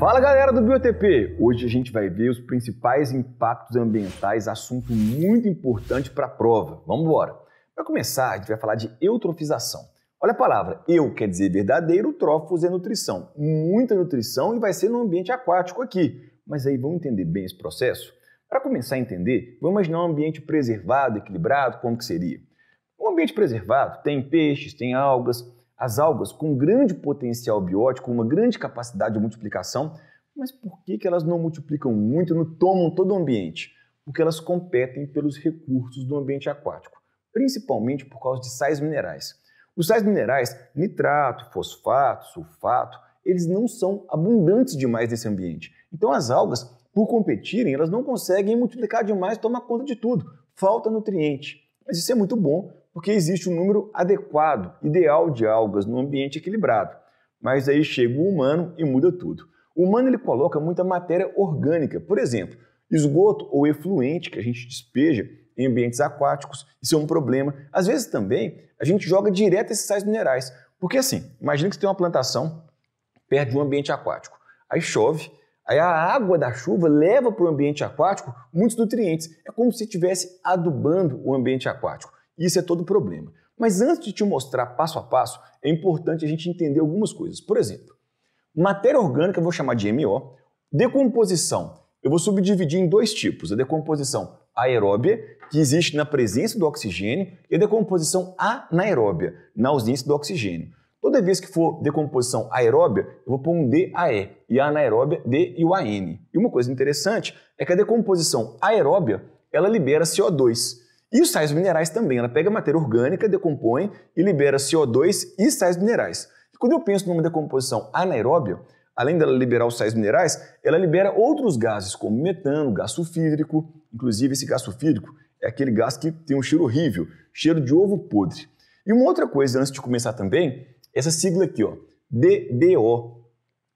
Fala galera do BioTP! Hoje a gente vai ver os principais impactos ambientais, assunto muito importante para a prova. Vamos embora! Para começar, a gente vai falar de eutrofização. Olha a palavra, eu quer dizer verdadeiro, trófos é nutrição. Muita nutrição e vai ser no ambiente aquático aqui. Mas aí vamos entender bem esse processo? Para começar a entender, vamos imaginar um ambiente preservado, equilibrado, como que seria? Um ambiente preservado tem peixes, tem algas, as algas com grande potencial biótico, uma grande capacidade de multiplicação, mas por que, elas não multiplicam muito e não tomam todo o ambiente? Porque elas competem pelos recursos do ambiente aquático, principalmente por causa de sais minerais. Os sais minerais, nitrato, fosfato, sulfato, eles não são abundantes demais nesse ambiente. Então as algas, por competirem, elas não conseguem multiplicar demais, tomar conta de tudo. Falta nutriente. Mas isso é muito bom, porque existe um número adequado, ideal de algas no ambiente equilibrado. Mas aí chega o humano e muda tudo. O humano ele coloca muita matéria orgânica, por exemplo, esgoto ou efluente que a gente despeja em ambientes aquáticos, isso é um problema. Às vezes também a gente joga direto esses sais minerais, porque assim, imagina que você tem uma plantação perto de um ambiente aquático, aí chove, Aí a água da chuva leva para o ambiente aquático muitos nutrientes. É como se estivesse adubando o ambiente aquático isso é todo o problema. Mas antes de te mostrar passo a passo, é importante a gente entender algumas coisas. Por exemplo, matéria orgânica eu vou chamar de MO, decomposição eu vou subdividir em dois tipos: a decomposição aeróbia, que existe na presença do oxigênio, e a decomposição anaeróbia, na ausência do oxigênio. Toda vez que for decomposição aeróbia, eu vou pôr um d a e e a anaeróbia D e o A-N. E uma coisa interessante é que a decomposição aeróbia ela libera CO2 e os sais minerais também. Ela pega matéria orgânica, decompõe e libera CO2 e sais minerais. quando eu penso numa decomposição anaeróbia, além dela liberar os sais minerais, ela libera outros gases, como metano, gás sulfídrico. Inclusive, esse gás sulfídrico é aquele gás que tem um cheiro horrível, cheiro de ovo podre. E uma outra coisa, antes de começar também, essa sigla aqui, ó, DBO.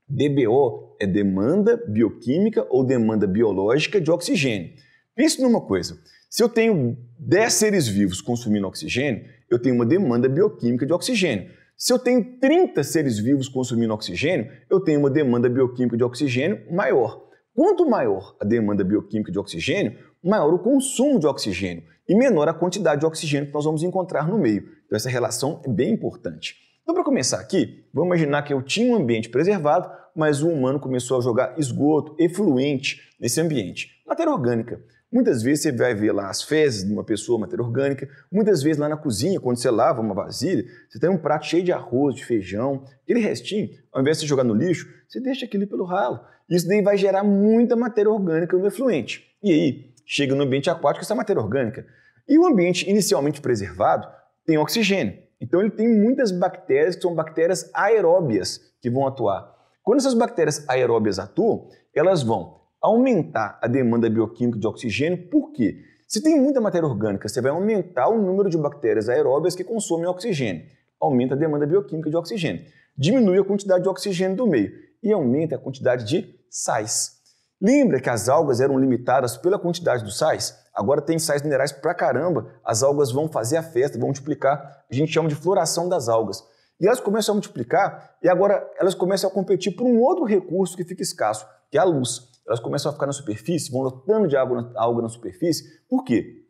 DBO é demanda bioquímica ou demanda biológica de oxigênio. Pense numa coisa, se eu tenho 10 seres vivos consumindo oxigênio, eu tenho uma demanda bioquímica de oxigênio. Se eu tenho 30 seres vivos consumindo oxigênio, eu tenho uma demanda bioquímica de oxigênio maior. Quanto maior a demanda bioquímica de oxigênio, maior o consumo de oxigênio e menor a quantidade de oxigênio que nós vamos encontrar no meio. Então, essa relação é bem importante. Então, para começar aqui, vamos imaginar que eu tinha um ambiente preservado, mas o humano começou a jogar esgoto, efluente nesse ambiente. Matéria orgânica. Muitas vezes você vai ver lá as fezes de uma pessoa, matéria orgânica. Muitas vezes lá na cozinha, quando você lava uma vasilha, você tem um prato cheio de arroz, de feijão. Aquele restinho, ao invés de você jogar no lixo, você deixa aquilo pelo ralo. Isso daí vai gerar muita matéria orgânica no efluente. E aí, chega no ambiente aquático essa matéria orgânica. E o ambiente inicialmente preservado tem oxigênio. Então ele tem muitas bactérias que são bactérias aeróbias que vão atuar. Quando essas bactérias aeróbias atuam, elas vão aumentar a demanda bioquímica de oxigênio, por quê? Se tem muita matéria orgânica, você vai aumentar o número de bactérias aeróbias que consomem oxigênio. Aumenta a demanda bioquímica de oxigênio. Diminui a quantidade de oxigênio do meio e aumenta a quantidade de sais. Lembra que as algas eram limitadas pela quantidade dos sais? Agora tem sais minerais pra caramba, as algas vão fazer a festa, vão multiplicar. A gente chama de floração das algas. E elas começam a multiplicar e agora elas começam a competir por um outro recurso que fica escasso, que é a luz elas começam a ficar na superfície, vão lotando de água na, algo na superfície. Por quê?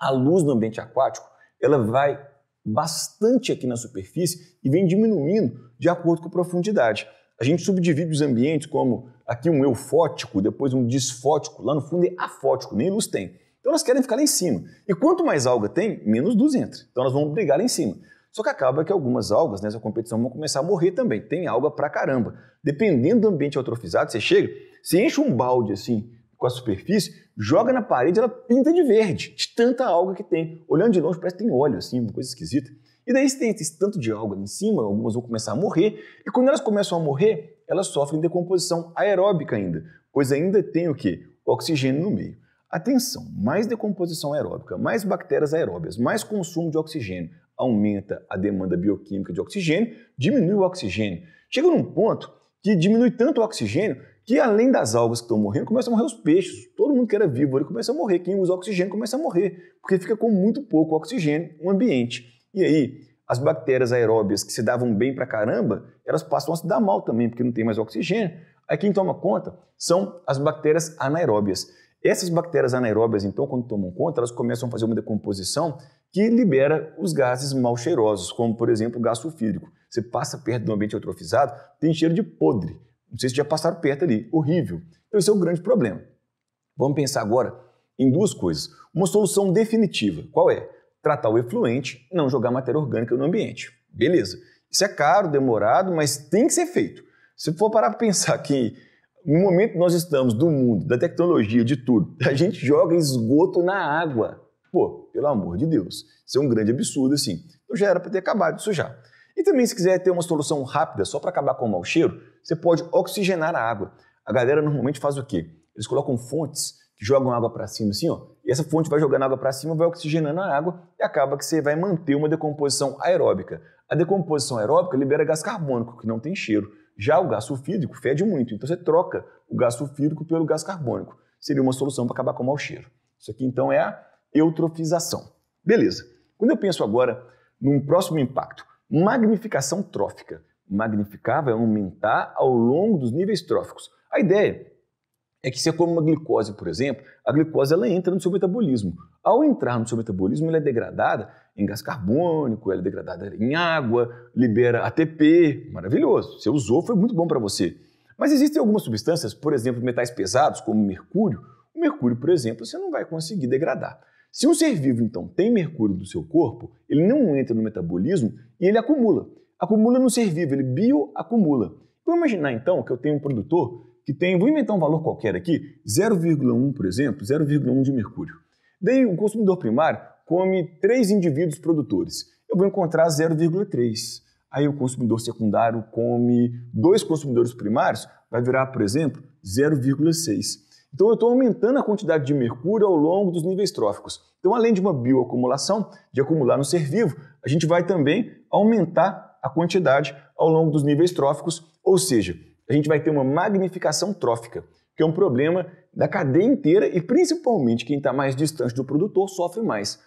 A luz no ambiente aquático ela vai bastante aqui na superfície e vem diminuindo de acordo com a profundidade. A gente subdivide os ambientes como aqui um eufótico, depois um disfótico, lá no fundo é afótico, nem luz tem. Então elas querem ficar lá em cima. E quanto mais alga tem, menos luz entra. Então elas vão brigar lá em cima. Só que acaba que algumas algas nessa né, competição vão começar a morrer também. Tem alga pra caramba. Dependendo do ambiente eutrofizado, você chega, você enche um balde assim com a superfície, joga na parede, ela pinta de verde, de tanta alga que tem. Olhando de longe, parece que tem óleo, assim, uma coisa esquisita. E daí, se tem esse tanto de alga ali em cima, algumas vão começar a morrer, e quando elas começam a morrer, elas sofrem decomposição aeróbica ainda, pois ainda tem o quê? Oxigênio no meio. Atenção, mais decomposição aeróbica, mais bactérias aeróbias, mais consumo de oxigênio, aumenta a demanda bioquímica de oxigênio, diminui o oxigênio. Chega num ponto que diminui tanto o oxigênio que além das algas que estão morrendo, começam a morrer os peixes. Todo mundo que era vivo ali começa a morrer. Quem usa oxigênio começa a morrer, porque fica com muito pouco oxigênio no ambiente. E aí, as bactérias aeróbias que se davam bem pra caramba, elas passam a se dar mal também, porque não tem mais oxigênio. Aí quem toma conta são as bactérias anaeróbias. Essas bactérias anaeróbias, então, quando tomam conta, elas começam a fazer uma decomposição que libera os gases mal cheirosos, como, por exemplo, o gás sulfídrico. Você passa perto de um ambiente eutrofizado, tem cheiro de podre. Não sei se já passaram perto ali, horrível. Então, esse é o um grande problema. Vamos pensar agora em duas coisas. Uma solução definitiva, qual é? Tratar o efluente, não jogar matéria orgânica no ambiente. Beleza. Isso é caro, demorado, mas tem que ser feito. Se for parar para pensar que no momento que nós estamos do mundo, da tecnologia, de tudo, a gente joga esgoto na água. Pô, pelo amor de Deus, isso é um grande absurdo assim. Então já era para ter acabado isso já. E também, se quiser ter uma solução rápida só para acabar com o mau cheiro, você pode oxigenar a água. A galera normalmente faz o quê? Eles colocam fontes que jogam água para cima, assim, ó, e essa fonte vai jogando água para cima, vai oxigenando a água e acaba que você vai manter uma decomposição aeróbica. A decomposição aeróbica libera gás carbônico, que não tem cheiro. Já o gás sulfídrico fede muito, então você troca o gás sulfídrico pelo gás carbônico. Seria uma solução para acabar com o mau cheiro. Isso aqui então é a eutrofização. Beleza. Quando eu penso agora num próximo impacto, magnificação trófica. Magnificar vai é aumentar ao longo dos níveis tróficos. A ideia é que se você come uma glicose, por exemplo, a glicose ela entra no seu metabolismo. Ao entrar no seu metabolismo, ela é degradada em gás carbônico, ela é degradada em água, libera ATP, maravilhoso. Você usou, foi muito bom para você. Mas existem algumas substâncias, por exemplo, metais pesados, como mercúrio. O mercúrio, por exemplo, você não vai conseguir degradar. Se um ser vivo, então, tem mercúrio do seu corpo, ele não entra no metabolismo e ele acumula. Acumula no ser vivo, ele bioacumula. Vamos imaginar, então, que eu tenho um produtor que tem, vou inventar um valor qualquer aqui, 0,1, por exemplo, 0,1 de mercúrio. Daí o consumidor primário come três indivíduos produtores. Eu vou encontrar 0,3. Aí o consumidor secundário come dois consumidores primários, vai virar, por exemplo, 0,6. Então eu estou aumentando a quantidade de mercúrio ao longo dos níveis tróficos. Então, além de uma bioacumulação, de acumular no ser vivo, a gente vai também aumentar a quantidade ao longo dos níveis tróficos, ou seja, a gente vai ter uma magnificação trófica, que é um problema da cadeia inteira e principalmente quem está mais distante do produtor sofre mais.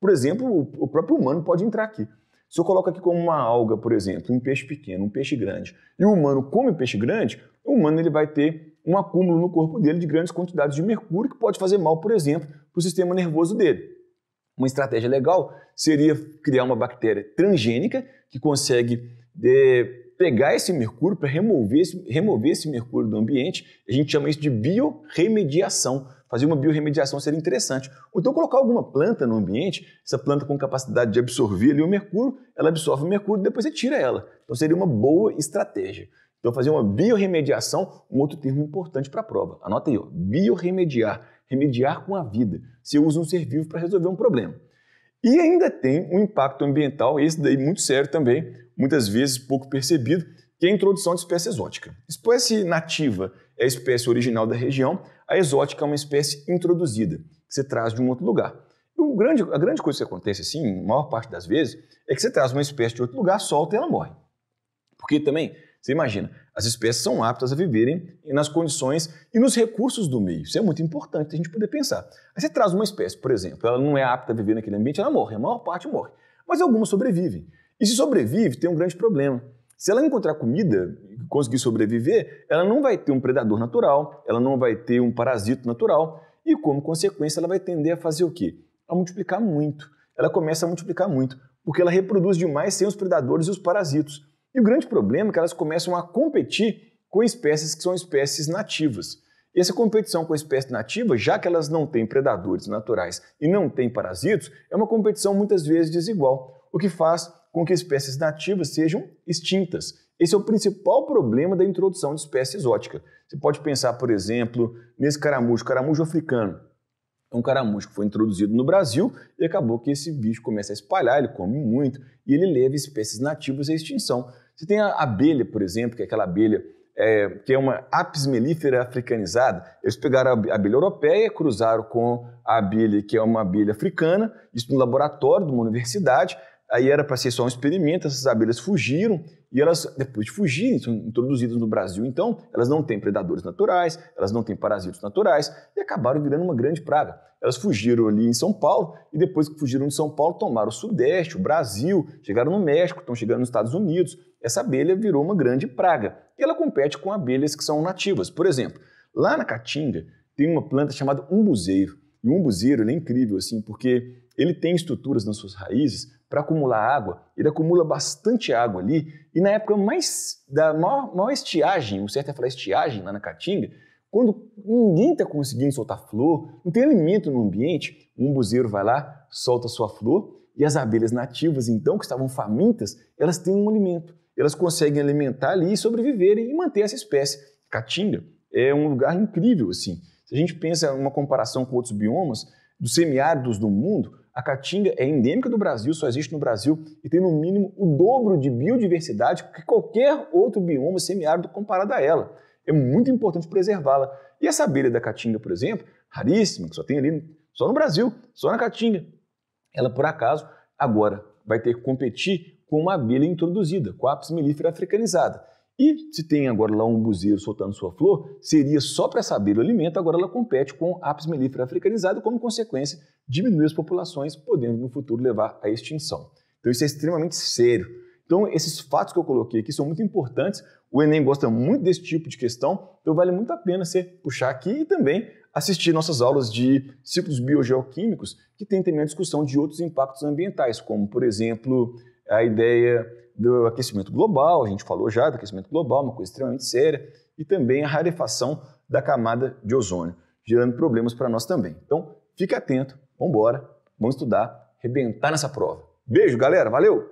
Por exemplo, o próprio humano pode entrar aqui. Se eu coloco aqui como uma alga, por exemplo, um peixe pequeno, um peixe grande, e o humano come peixe grande, o humano ele vai ter um acúmulo no corpo dele de grandes quantidades de mercúrio que pode fazer mal, por exemplo, para o sistema nervoso dele. Uma estratégia legal seria criar uma bactéria transgênica que consegue de, é, pegar esse mercúrio para remover esse, remover esse mercúrio do ambiente. A gente chama isso de biorremediação. Fazer uma biorremediação seria interessante. Ou então colocar alguma planta no ambiente, essa planta com capacidade de absorver ali o mercúrio, ela absorve o mercúrio e depois você tira ela. Então seria uma boa estratégia. Então, fazer uma biorremediação, um outro termo importante para a prova. Anota aí, ó, biorremediar, remediar com a vida. Se eu uso um ser vivo para resolver um problema. E ainda tem um impacto ambiental, esse daí muito sério também, muitas vezes pouco percebido, que é a introdução de espécie exótica. Espécie nativa é a espécie original da região, a exótica é uma espécie introduzida, que você traz de um outro lugar. E grande, a grande coisa que acontece, assim, maior parte das vezes, é que você traz uma espécie de outro lugar, solta e ela morre. Porque também você imagina, as espécies são aptas a viverem nas condições e nos recursos do meio. Isso é muito importante a gente poder pensar. Aí você traz uma espécie, por exemplo, ela não é apta a viver naquele ambiente, ela morre, a maior parte morre. Mas algumas sobrevivem. E se sobrevive, tem um grande problema. Se ela encontrar comida e conseguir sobreviver, ela não vai ter um predador natural, ela não vai ter um parasito natural, e como consequência, ela vai tender a fazer o quê? A multiplicar muito. Ela começa a multiplicar muito, porque ela reproduz demais sem os predadores e os parasitos. E o grande problema é que elas começam a competir com espécies que são espécies nativas. E essa competição com a espécie nativa, já que elas não têm predadores naturais e não têm parasitos, é uma competição muitas vezes desigual, o que faz com que espécies nativas sejam extintas. Esse é o principal problema da introdução de espécie exótica. Você pode pensar, por exemplo, nesse caramujo, caramujo africano. É um caramujo que foi introduzido no Brasil e acabou que esse bicho começa a espalhar, ele come muito e ele leva espécies nativas à extinção. Você tem a abelha, por exemplo, que é aquela abelha é, que é uma apis mellifera africanizada. Eles pegaram a abelha europeia, cruzaram com a abelha que é uma abelha africana, isso no laboratório de uma universidade, Aí era para ser só um experimento, essas abelhas fugiram e elas, depois de fugirem, são introduzidas no Brasil. Então, elas não têm predadores naturais, elas não têm parasitos naturais e acabaram virando uma grande praga. Elas fugiram ali em São Paulo e depois que fugiram de São Paulo, tomaram o Sudeste, o Brasil, chegaram no México, estão chegando nos Estados Unidos. Essa abelha virou uma grande praga e ela compete com abelhas que são nativas. Por exemplo, lá na Caatinga tem uma planta chamada umbuzeiro. E o umbuzeiro é incrível assim, porque ele tem estruturas nas suas raízes para acumular água, ele acumula bastante água ali, e na época mais da maior, maior estiagem, o certo é falar estiagem lá na Caatinga, quando ninguém está conseguindo soltar flor, não tem alimento no ambiente, um buzeiro vai lá, solta sua flor, e as abelhas nativas, então, que estavam famintas, elas têm um alimento. Elas conseguem alimentar ali e sobreviverem e manter essa espécie. Caatinga é um lugar incrível, assim. Se a gente pensa uma comparação com outros biomas, dos semiáridos do mundo, a caatinga é endêmica do Brasil, só existe no Brasil e tem no mínimo o dobro de biodiversidade que qualquer outro bioma semiárido comparado a ela. É muito importante preservá-la. E essa abelha da caatinga, por exemplo, raríssima, que só tem ali só no Brasil, só na caatinga. Ela, por acaso, agora vai ter que competir com uma abelha introduzida, com a Apis mellifera africanizada. E se tem agora lá um buzeiro soltando sua flor, seria só para saber o alimento, agora ela compete com apis mellifera africanizado, como consequência, diminuir as populações, podendo no futuro levar à extinção. Então isso é extremamente sério. Então esses fatos que eu coloquei aqui são muito importantes, o Enem gosta muito desse tipo de questão, então vale muito a pena você puxar aqui e também assistir nossas aulas de ciclos biogeoquímicos, que tem também a discussão de outros impactos ambientais, como, por exemplo, a ideia do aquecimento global, a gente falou já do aquecimento global, uma coisa extremamente séria, e também a rarefação da camada de ozônio, gerando problemas para nós também. Então, fique atento, vamos embora, vamos estudar, rebentar nessa prova. Beijo, galera, valeu!